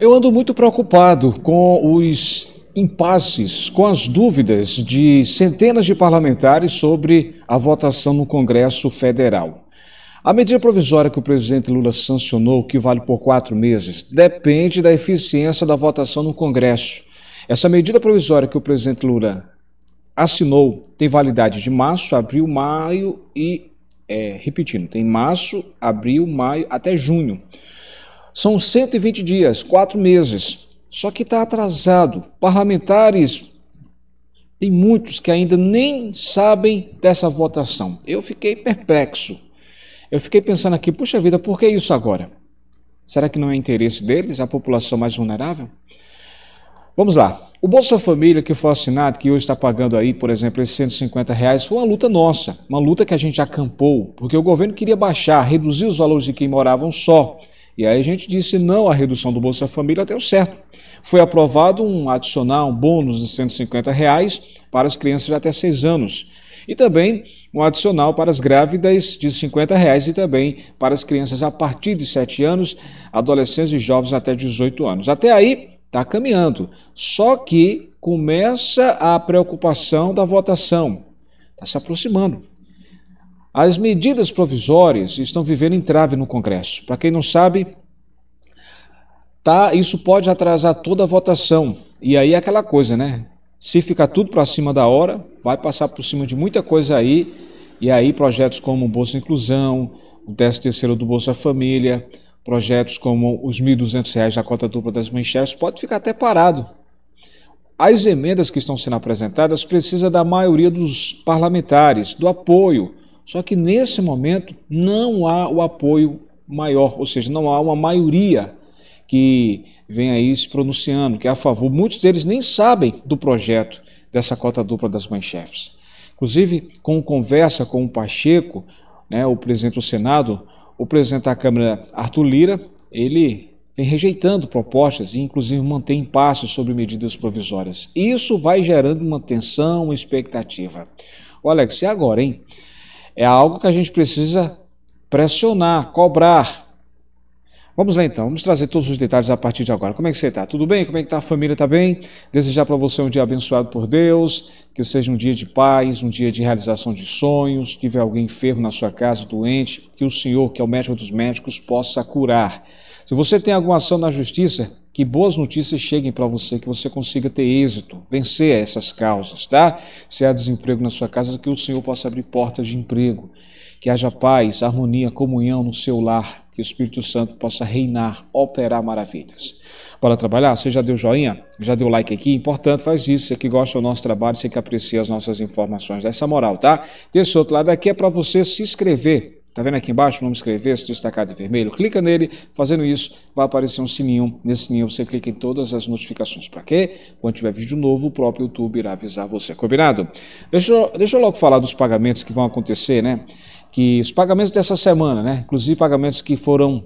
Eu ando muito preocupado com os impasses, com as dúvidas de centenas de parlamentares sobre a votação no Congresso Federal. A medida provisória que o presidente Lula sancionou, que vale por quatro meses, depende da eficiência da votação no Congresso. Essa medida provisória que o presidente Lula assinou tem validade de março, abril, maio e. É, repetindo, tem março, abril, maio até junho. São 120 dias, quatro meses. Só que está atrasado. Parlamentares, tem muitos que ainda nem sabem dessa votação. Eu fiquei perplexo. Eu fiquei pensando aqui, puxa vida, por que isso agora? Será que não é interesse deles, a população mais vulnerável? Vamos lá. O Bolsa Família que foi assinado, que hoje está pagando aí, por exemplo, esses 150 reais, foi uma luta nossa, uma luta que a gente acampou, porque o governo queria baixar, reduzir os valores de quem moravam só. E aí a gente disse não à redução do Bolsa Família deu certo. Foi aprovado um adicional, um bônus de R$ 150 reais para as crianças de até 6 anos. E também um adicional para as grávidas de R$ 50 reais e também para as crianças a partir de 7 anos, adolescentes e jovens até 18 anos. Até aí está caminhando. Só que começa a preocupação da votação. Está se aproximando. As medidas provisórias estão vivendo entrave no Congresso. Para quem não sabe, tá, isso pode atrasar toda a votação. E aí é aquela coisa, né? Se ficar tudo para cima da hora, vai passar por cima de muita coisa aí. E aí projetos como o Bolsa Inclusão, o 13 terceiro do Bolsa Família, projetos como os R$ 1.200 da cota dupla das manchetes, pode ficar até parado. As emendas que estão sendo apresentadas precisam da maioria dos parlamentares, do apoio só que nesse momento não há o apoio maior, ou seja, não há uma maioria que vem aí se pronunciando, que é a favor. Muitos deles nem sabem do projeto dessa cota dupla das mães-chefes. Inclusive, com conversa com o Pacheco, né, o presidente do Senado, o presidente da Câmara, Arthur Lira, ele vem rejeitando propostas e, inclusive, mantém impasse sobre medidas provisórias. Isso vai gerando uma tensão, uma expectativa. Ô Alex, e agora, hein? É algo que a gente precisa pressionar, cobrar. Vamos lá então, vamos trazer todos os detalhes a partir de agora. Como é que você está? Tudo bem? Como é que está a família? Está bem? Desejar para você um dia abençoado por Deus, que seja um dia de paz, um dia de realização de sonhos. Que tiver alguém enfermo na sua casa, doente, que o Senhor, que é o médico dos médicos, possa curar. Se você tem alguma ação na justiça, que boas notícias cheguem para você, que você consiga ter êxito, vencer essas causas, tá? Se há desemprego na sua casa, que o Senhor possa abrir portas de emprego, que haja paz, harmonia, comunhão no seu lar, que o Espírito Santo possa reinar, operar maravilhas. Para trabalhar, você já deu joinha? Já deu like aqui? Importante, faz isso. Você que gosta do nosso trabalho, você que aprecia as nossas informações, dá essa é moral, tá? Desse outro lado aqui é para você se inscrever Tá vendo aqui embaixo o nome escrever, se destacado em vermelho? Clica nele, fazendo isso vai aparecer um sininho. Nesse sininho você clica em todas as notificações. Para quê? Quando tiver vídeo novo, o próprio YouTube irá avisar você. Combinado? Deixa eu, deixa eu logo falar dos pagamentos que vão acontecer, né? Que os pagamentos dessa semana, né? Inclusive pagamentos que foram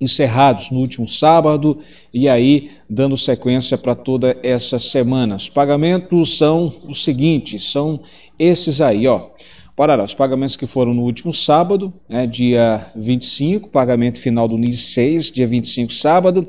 encerrados no último sábado e aí dando sequência para toda essa semana. Os pagamentos são os seguintes, são esses aí, ó. Parará, os pagamentos que foram no último sábado, né, dia 25, pagamento final do NIS 6, dia 25, sábado.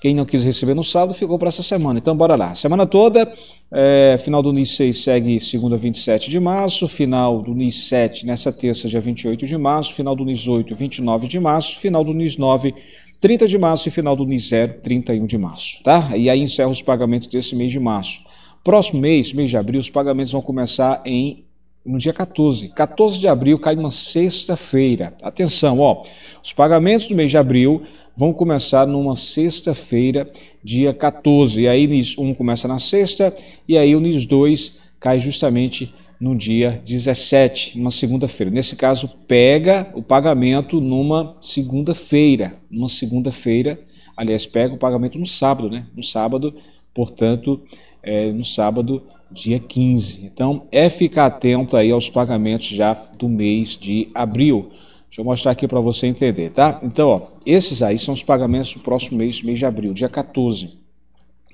Quem não quis receber no sábado ficou para essa semana. Então, bora lá. Semana toda, é, final do NIS 6 segue segunda, 27 de março, final do NIS 7 nessa terça, dia 28 de março, final do NIS 8, 29 de março, final do NIS 9, 30 de março e final do NIS 0, 31 de março, tá? E aí encerra os pagamentos desse mês de março. Próximo mês, mês de abril, os pagamentos vão começar em no dia 14. 14 de abril cai uma sexta-feira. Atenção, ó. Os pagamentos do mês de abril vão começar numa sexta-feira, dia 14. E aí NIS 1 começa na sexta e aí o NIS 2 cai justamente no dia 17, uma segunda-feira. Nesse caso, pega o pagamento numa segunda-feira, numa segunda-feira. Aliás, pega o pagamento no sábado, né? No sábado, portanto, é, no sábado, dia 15. Então, é ficar atento aí aos pagamentos já do mês de abril. Deixa eu mostrar aqui para você entender, tá? Então, ó, esses aí são os pagamentos do próximo mês, mês de abril, dia 14.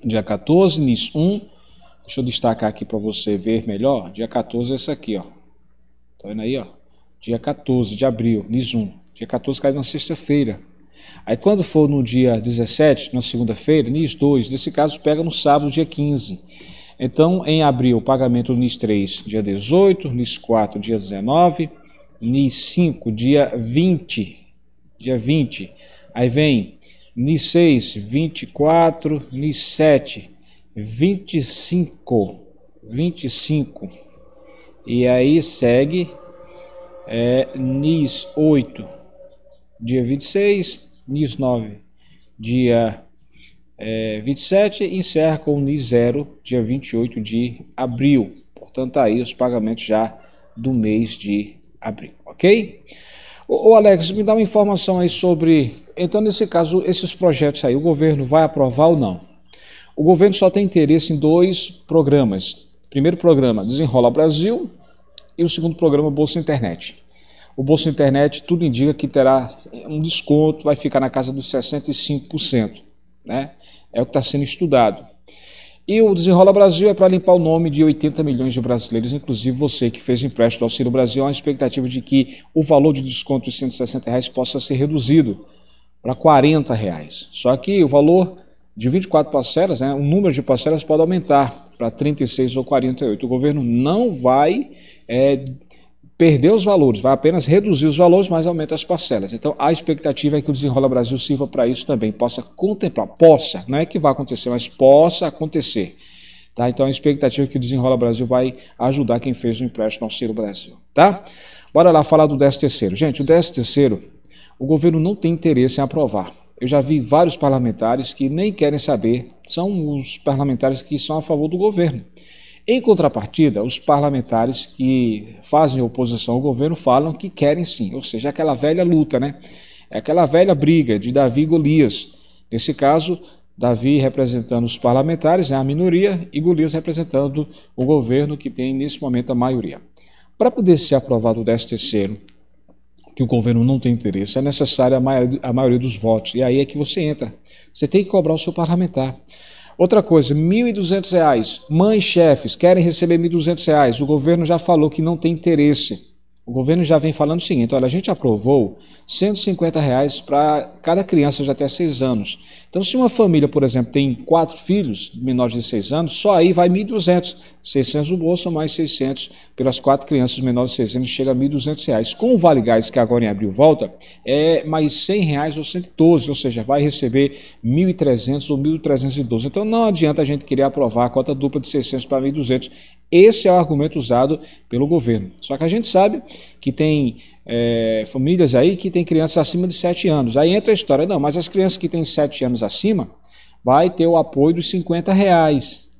Dia 14, NIS 1. Deixa eu destacar aqui para você ver melhor. Dia 14 é esse aqui, ó. Tá vendo aí, ó? Dia 14 de abril, NIS 1. Dia 14 cai na sexta-feira. Aí quando for no dia 17, na segunda-feira, NIS 2, nesse caso pega no sábado, dia 15. Então, em abril, pagamento do NIS 3, dia 18, NIS 4, dia 19, NIS 5, dia 20, dia 20. Aí vem NIS 6, 24, NIS 7, 25, 25. E aí segue é, NIS 8, dia 26, NIS 9, dia é, 27, e encerra com o NIS 0, dia 28 de abril. Portanto, tá aí os pagamentos já do mês de abril, ok? Ô Alex, me dá uma informação aí sobre. Então, nesse caso, esses projetos aí, o governo vai aprovar ou não? O governo só tem interesse em dois programas. Primeiro programa, Desenrola Brasil, e o segundo programa, Bolsa Internet. O Bolsa Internet, tudo indica que terá um desconto, vai ficar na casa dos 65%. Né? É o que está sendo estudado. E o Desenrola Brasil é para limpar o nome de 80 milhões de brasileiros, inclusive você que fez empréstimo ao Ciro Brasil, há uma expectativa de que o valor de desconto de 160 reais possa ser reduzido para 40 reais. Só que o valor de 24 parcelas, né, o número de parcelas pode aumentar para 36 ou 48. O governo não vai é, perder os valores, vai apenas reduzir os valores, mas aumenta as parcelas. Então, a expectativa é que o Desenrola Brasil sirva para isso também, possa contemplar, possa, não é que vai acontecer, mas possa acontecer. Tá? Então, a expectativa é que o Desenrola Brasil vai ajudar quem fez o empréstimo ao Ciro Brasil. Tá? Bora lá falar do 10 terceiro. Gente, o 10 terceiro, o governo não tem interesse em aprovar. Eu já vi vários parlamentares que nem querem saber, são os parlamentares que são a favor do governo. Em contrapartida, os parlamentares que fazem oposição ao governo falam que querem sim, ou seja, aquela velha luta, né? É aquela velha briga de Davi e Golias. Nesse caso, Davi representando os parlamentares, é a minoria, e Golias representando o governo que tem nesse momento a maioria. Para poder ser aprovado o 13 terceiro, que o governo não tem interesse, é necessária a maioria dos votos. E aí é que você entra. Você tem que cobrar o seu parlamentar. Outra coisa, R$ 1.200. Mães, chefes, querem receber R$ 1.200. O governo já falou que não tem interesse. O governo já vem falando o seguinte: olha, a gente aprovou 150 reais para cada criança de até 6 anos. Então, se uma família, por exemplo, tem quatro filhos menores de 6 anos, só aí vai 1.200. 600 no bolso, mais 600 pelas quatro crianças menores de 6 anos, chega a 1.200 reais. Com o Vale Gás, que agora em abril volta, é mais 100 reais ou 112, ou seja, vai receber 1.300 ou 1.312. Então, não adianta a gente querer aprovar a cota dupla de 600 para 1.200. Esse é o argumento usado pelo governo. Só que a gente sabe que tem é, famílias aí que tem crianças acima de 7 anos. Aí entra a história, não, mas as crianças que têm 7 anos acima vai ter o apoio dos 50 reais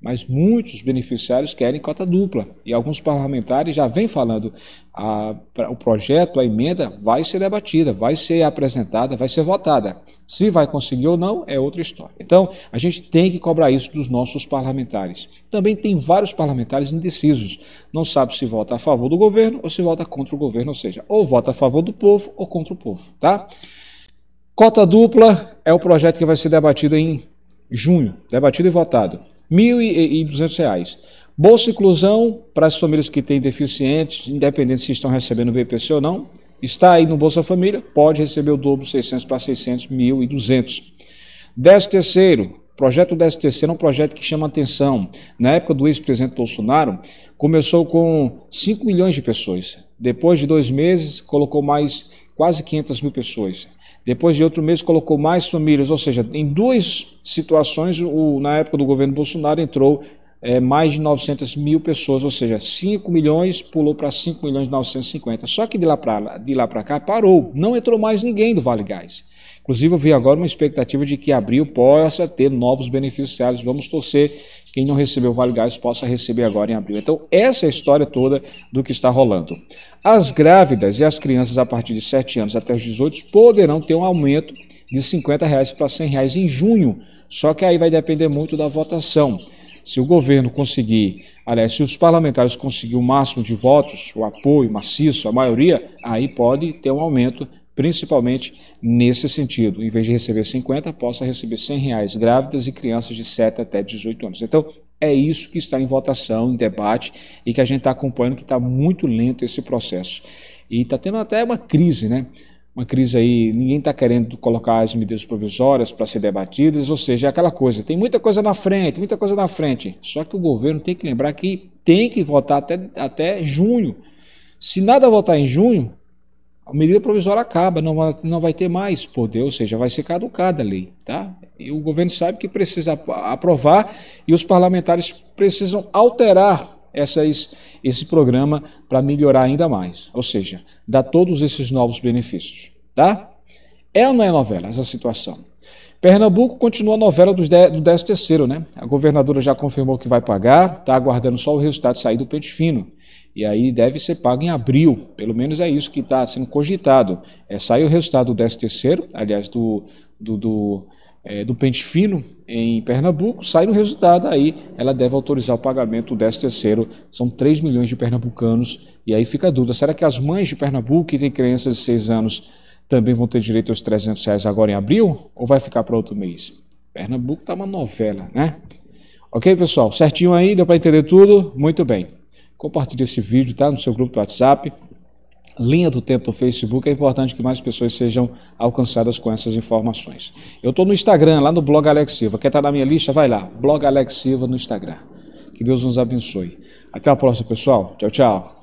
mas muitos beneficiários querem cota dupla. E alguns parlamentares já vêm falando: a, o projeto, a emenda vai ser debatida, vai ser apresentada, vai ser votada. Se vai conseguir ou não, é outra história. Então, a gente tem que cobrar isso dos nossos parlamentares. Também tem vários parlamentares indecisos. Não sabe se vota a favor do governo ou se vota contra o governo, ou seja, ou vota a favor do povo ou contra o povo, tá? Cota dupla é o projeto que vai ser debatido em junho, debatido e votado. 1.200 reais. Bolsa Inclusão para as famílias que têm deficientes, independente se estão recebendo BPC ou não, está aí no Bolsa Família, pode receber o dobro, 600 para 600, 1.200. 13 terceiro, projeto 13 terceiro é um projeto que chama atenção. Na época do ex-presidente Bolsonaro, começou com 5 milhões de pessoas. Depois de dois meses, colocou mais quase 500 mil pessoas. Depois de outro mês, colocou mais famílias. Ou seja, em duas situações, o, na época do governo Bolsonaro, entrou é, mais de 900 mil pessoas. Ou seja, 5 milhões pulou para 5 milhões e 950. Só que de lá para cá parou. Não entrou mais ninguém do Vale Gás. Inclusive, eu vi agora uma expectativa de que abril possa ter novos beneficiários. Vamos torcer quem não recebeu o Vale Gás possa receber agora em abril. Então, essa é a história toda do que está rolando. As grávidas e as crianças a partir de 7 anos até os 18 poderão ter um aumento de 50 reais para 100 reais em junho. Só que aí vai depender muito da votação. Se o governo conseguir, aliás, se os parlamentares conseguirem o máximo de votos, o apoio maciço, a maioria, aí pode ter um aumento principalmente nesse sentido. Em vez de receber 50, possa receber 100 reais grávidas e crianças de 7 até 18 anos. Então, é isso que está em votação, em debate e que a gente está acompanhando que está muito lento esse processo. E está tendo até uma crise, né? Uma crise aí, ninguém está querendo colocar as medidas provisórias para ser debatidas, ou seja, é aquela coisa, tem muita coisa na frente, muita coisa na frente. Só que o governo tem que lembrar que tem que votar até, até junho. Se nada votar em junho, a medida provisória acaba, não vai, não vai ter mais poder, ou seja, vai ser caducada a lei. Tá? E o governo sabe que precisa aprovar e os parlamentares precisam alterar essas, esse programa para melhorar ainda mais, ou seja, dar todos esses novos benefícios. Tá? É ou não é novela essa situação? Pernambuco continua a novela do 13 terceiro, né? A governadora já confirmou que vai pagar, está aguardando só o resultado sair do pente fino. E aí deve ser pago em abril, pelo menos é isso que está sendo cogitado. É, o resultado do 13 terceiro, aliás, do, do, do, é, do, pente fino em Pernambuco, sai o resultado, aí ela deve autorizar o pagamento do 13 terceiro. São 3 milhões de pernambucanos. E aí fica a dúvida, será que as mães de Pernambuco que têm crianças de 6 anos também vão ter direito aos 300 reais agora em abril ou vai ficar para outro mês? Pernambuco tá uma novela, né? Ok, pessoal? Certinho aí? Deu para entender tudo? Muito bem. Compartilhe esse vídeo, tá? No seu grupo do WhatsApp. Linha do Tempo do Facebook, é importante que mais pessoas sejam alcançadas com essas informações. Eu estou no Instagram, lá no blog Alex Silva. Quer estar tá na minha lista? Vai lá, blog Alex Silva no Instagram. Que Deus nos abençoe. Até a próxima, pessoal. Tchau, tchau.